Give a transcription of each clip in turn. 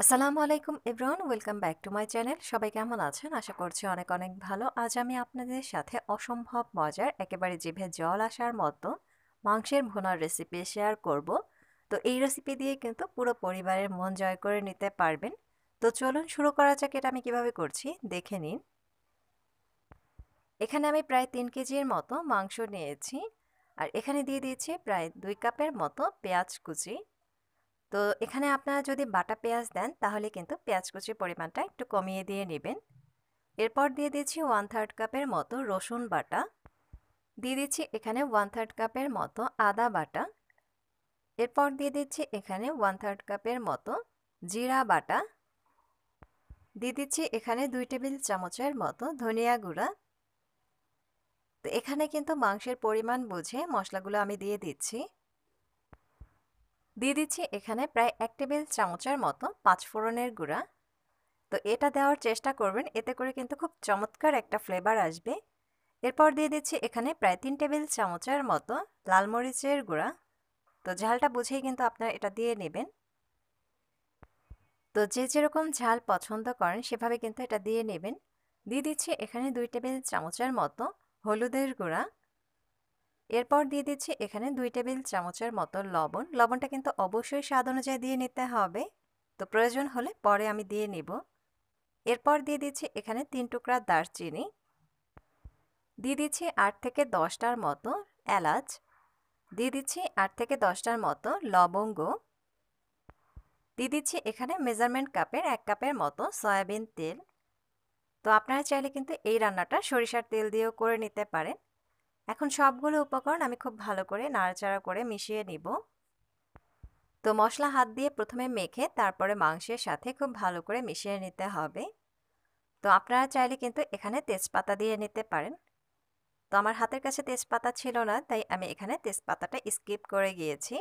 আসসালামু আলাইকুম everyone welcome back to my channel সবাই কেমন আছেন আশা করছি অনেক অনেক ভালো আজ আমি আপনাদের সাথে অসম্ভব মজার একেবারে জিভে জল আসার মতো মাংসের ভুনার রেসিপি শেয়ার করব তো এই রেসিপি দিয়ে কিন্তু পুরো পরিবারের মন জয় করে নিতে পারবেন তো চলুন শুরু করা যাক এটা আমি কিভাবে করছি দেখে নিন এখানে আমি প্রায় তিন কেজির মতো মাংস নিয়েছি আর এখানে দিয়ে দিয়েছি প্রায় দুই কাপের মতো পেঁয়াজ কুচি তো এখানে আপনারা যদি বাটা পেঁয়াজ দেন তাহলে কিন্তু পেঁয়াজ কুচির পরিমাণটা একটু কমিয়ে দিয়ে নেবেন এরপর দিয়ে দিচ্ছি ওয়ান থার্ড কাপের মতো রসুন বাটা দিয়ে দিচ্ছি এখানে ওয়ান থার্ড কাপের মতো আদা বাটা এরপর দিয়ে দিচ্ছি এখানে ওয়ান থার্ড কাপের মতো জিরা বাটা দিয়ে দিচ্ছি এখানে দুই টেবিল চামচের মতো ধনিয়া গুঁড়া তো এখানে কিন্তু মাংসের পরিমাণ বুঝে মশলাগুলো আমি দিয়ে দিচ্ছি দিয়ে দিচ্ছি এখানে প্রায় এক টেবিল চামচের মতো পাঁচফোড়নের গুঁড়া তো এটা দেওয়ার চেষ্টা করবেন এতে করে কিন্তু খুব চমৎকার একটা ফ্লেভার আসবে এরপর দিয়ে দিচ্ছি এখানে প্রায় তিন টেবিল চামচের মতো লাল মরিচের গুঁড়া তো ঝালটা বুঝেই কিন্তু আপনারা এটা দিয়ে নেবেন তো যে যেরকম ঝাল পছন্দ করেন সেভাবে কিন্তু এটা দিয়ে নেবেন দিয়ে দিচ্ছি এখানে দুই টেবিল চামচের মতো হলুদের গুঁড়া এরপর দিয়ে দিচ্ছি এখানে দুই টেবিল চামচের মতো লবণ লবণটা কিন্তু অবশ্যই স্বাদ অনুযায়ী দিয়ে নিতে হবে তো প্রয়োজন হলে পরে আমি দিয়ে নিব এরপর দিয়ে দিচ্ছি এখানে তিন টুকরা দারচিনি দিয়ে দিচ্ছি আট থেকে দশটার মতো এলাচ দিয়ে দিচ্ছি আট থেকে দশটার মতো লবঙ্গ দিয়ে দিচ্ছি এখানে মেজারমেন্ট কাপের এক কাপের মতো সয়াবিন তেল তো আপনারা চাইলে কিন্তু এই রান্নাটা সরিষার তেল দিয়েও করে নিতে পারেন এখন সবগুলো উপকরণ আমি খুব ভালো করে নাড়াচাড়া করে মিশিয়ে নিব তো মশলা হাত দিয়ে প্রথমে মেখে তারপরে মাংসের সাথে খুব ভালো করে মিশিয়ে নিতে হবে তো আপনারা চাইলে কিন্তু এখানে তেজপাতা দিয়ে নিতে পারেন তো আমার হাতের কাছে তেজপাতা ছিল না তাই আমি এখানে তেজপাতাটা স্কিপ করে গিয়েছি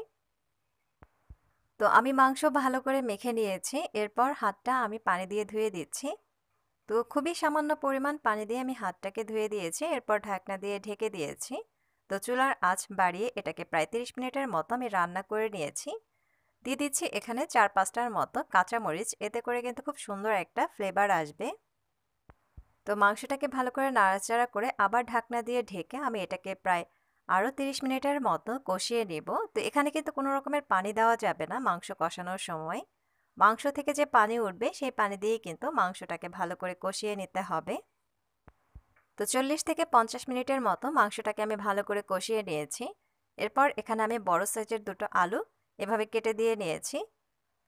তো আমি মাংস ভালো করে মেখে নিয়েছি এরপর হাতটা আমি পানি দিয়ে ধুয়ে দিচ্ছি তো খুবই সামান্য পরিমাণ পানি দিয়ে আমি হাতটাকে ধুয়ে দিয়েছি এরপর ঢাকনা দিয়ে ঢেকে দিয়েছি তো চুলার আঁচ বাড়িয়ে এটাকে প্রায় তিরিশ মিনিটের মতো আমি রান্না করে নিয়েছি দিয়ে দিচ্ছি এখানে চার পাঁচটার মতো কাঁচামরিচ এতে করে কিন্তু খুব সুন্দর একটা ফ্লেভার আসবে তো মাংসটাকে ভালো করে নাড়াচাড়া করে আবার ঢাকনা দিয়ে ঢেকে আমি এটাকে প্রায় আরও তিরিশ মিনিটের মতো কষিয়ে নেব তো এখানে কিন্তু কোনো রকমের পানি দেওয়া যাবে না মাংস কষানোর সময় মাংস থেকে যে পানি উঠবে সেই পানি দিয়ে কিন্তু মাংসটাকে ভালো করে কষিয়ে নিতে হবে তো চল্লিশ থেকে পঞ্চাশ মিনিটের মতো মাংসটাকে আমি ভালো করে কষিয়ে নিয়েছি এরপর এখানে আমি বড় সাইজের দুটো আলু এভাবে কেটে দিয়ে নিয়েছি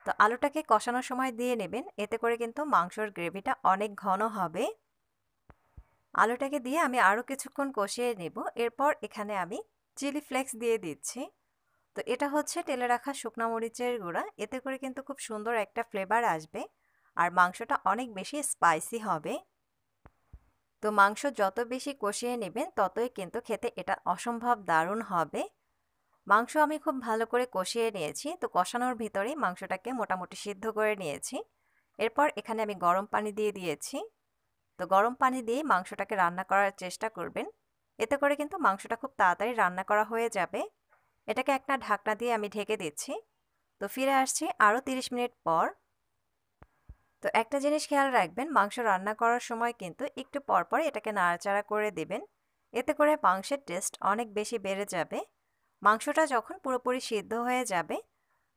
তো আলুটাকে কষানোর সময় দিয়ে নেবেন এতে করে কিন্তু মাংসর গ্রেভিটা অনেক ঘন হবে আলুটাকে দিয়ে আমি আরও কিছুক্ষণ কষিয়ে নেব এরপর এখানে আমি চিলি ফ্লেক্স দিয়ে দিচ্ছি তো এটা হচ্ছে তেলে রাখা শুকনো মরিচের গুঁড়া এতে করে কিন্তু খুব সুন্দর একটা ফ্লেভার আসবে আর মাংসটা অনেক বেশি স্পাইসি হবে তো মাংস যত বেশি কষিয়ে নেবেন ততই কিন্তু খেতে এটা অসম্ভব দারুণ হবে মাংস আমি খুব ভালো করে কষিয়ে নিয়েছি তো কষানোর ভিতরেই মাংসটাকে মোটামুটি সিদ্ধ করে নিয়েছি এরপর এখানে আমি গরম পানি দিয়ে দিয়েছি তো গরম পানি দিয়ে মাংসটাকে রান্না করার চেষ্টা করবেন এতে করে কিন্তু মাংসটা খুব তাড়াতাড়ি রান্না করা হয়ে যাবে এটাকে একটা ঢাকনা দিয়ে আমি ঢেকে দিচ্ছি তো ফিরে আসছি আরও 30 মিনিট পর তো একটা জিনিস খেয়াল রাখবেন মাংস রান্না করার সময় কিন্তু একটু পর পর এটাকে নাড়াচাড়া করে দেবেন এতে করে মাংসের টেস্ট অনেক বেশি বেড়ে যাবে মাংসটা যখন পুরোপুরি সিদ্ধ হয়ে যাবে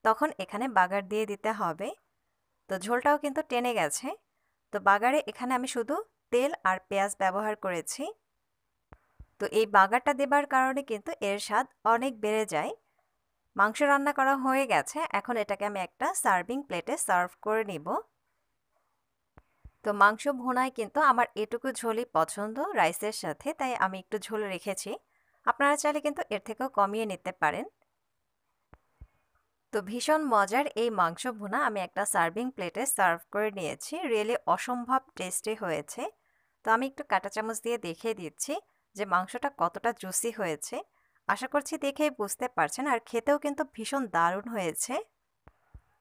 তখন এখানে বাগার দিয়ে দিতে হবে তো ঝোলটাও কিন্তু টেনে গেছে তো বাগারে এখানে আমি শুধু তেল আর পেঁয়াজ ব্যবহার করেছি তো এই বাগারটা দেবার কারণে কিন্তু এর স্বাদ অনেক বেড়ে যায় মাংস রান্না করা হয়ে গেছে এখন এটাকে আমি একটা সার্ভিং প্লেটে সার্ভ করে নিব তো মাংস ভোনায় কিন্তু আমার এটুকু ঝোলই পছন্দ রাইসের সাথে তাই আমি একটু ঝোল রেখেছি আপনারা চাইলে কিন্তু এর থেকেও কমিয়ে নিতে পারেন তো ভীষণ মজার এই মাংস ভুনা আমি একটা সার্ভিং প্লেটে সার্ভ করে নিয়েছি রিয়েলি অসম্ভব টেস্টি হয়েছে তো আমি একটু কাঁটা চামচ দিয়ে দেখিয়ে দিচ্ছি যে মাংসটা কতটা জুসি হয়েছে আশা করছি দেখেই বুঝতে পারছেন আর খেতেও কিন্তু ভীষণ দারুণ হয়েছে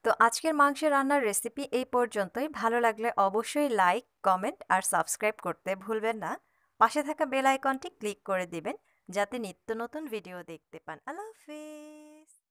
তো আজকের মাংসের রান্নার রেসিপি এই পর্যন্তই ভালো লাগলে অবশ্যই লাইক কমেন্ট আর সাবস্ক্রাইব করতে ভুলবেন না পাশে থাকা বেল আইকনটি ক্লিক করে দিবেন যাতে নিত্য নতুন ভিডিও দেখতে পান আল্লাহ হাফিজ